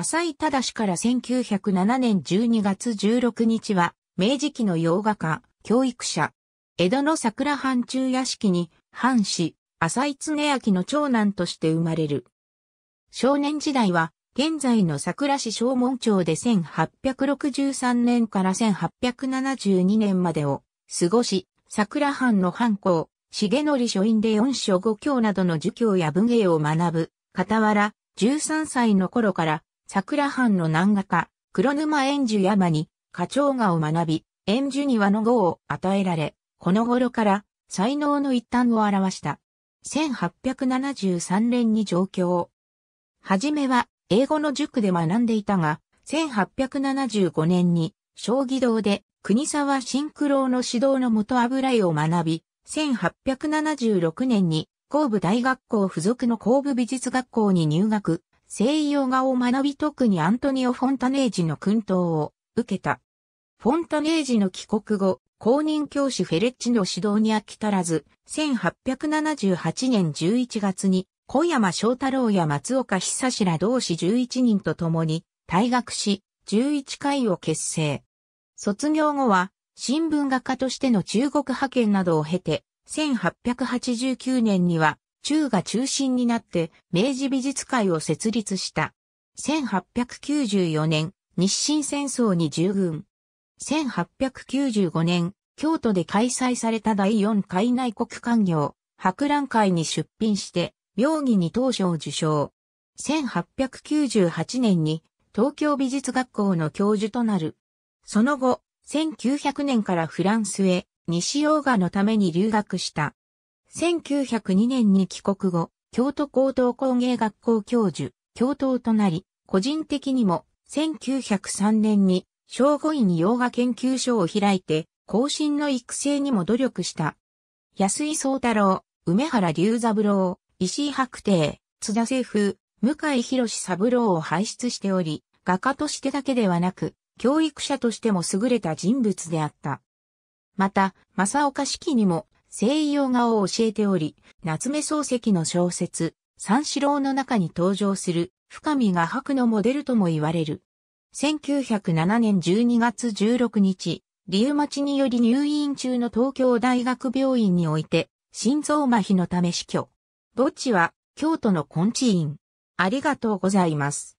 浅井正から1907年12月16日は、明治期の洋画家、教育者、江戸の桜藩中屋敷に、藩士、浅井常明の長男として生まれる。少年時代は、現在の桜市正門町で1863年から1872年までを過ごし、桜藩の藩校、重則書院で四書五教などの儒教や文芸を学ぶ、傍ら、13歳の頃から桜藩の南画家、黒沼円樹山に、花鳥画を学び、円樹庭の号を与えられ、この頃から、才能の一端を表した。1873年に上京。はじめは、英語の塾で学んでいたが、1875年に、将棋道で、国沢新九郎の指導のと油絵を学び、1876年に、神戸大学校付属の神戸美術学校に入学、西洋画を学び特にアントニオ・フォンタネージの訓導を受けた。フォンタネージの帰国後、公認教師フェレッチの指導に飽き足らず、1878年11月に小山翔太郎や松岡久志ら同志11人と共に退学し、11回を結成。卒業後は、新聞画家としての中国派遣などを経て、1889年には中が中心になって明治美術会を設立した。1894年、日清戦争に従軍。1895年、京都で開催された第四海内国官業、博覧会に出品して、妙義に当初を受賞。1898年に東京美術学校の教授となる。その後、1900年からフランスへ西洋画のために留学した。1902年に帰国後、京都高等工芸学校教授、教頭となり、個人的にも1903年に正午院洋画研究所を開いて、後進の育成にも努力した。安井宗太郎、梅原龍三郎、石井白帝、津田清風、向井博三郎を輩出しており、画家としてだけではなく、教育者としても優れた人物であった。また、正岡式にも西洋画を教えており、夏目漱石の小説、三四郎の中に登場する深見画伯のモデルとも言われる。1907年12月16日、リウマチにより入院中の東京大学病院において、心臓麻痺のため死去。墓地は京都の根治院。ありがとうございます。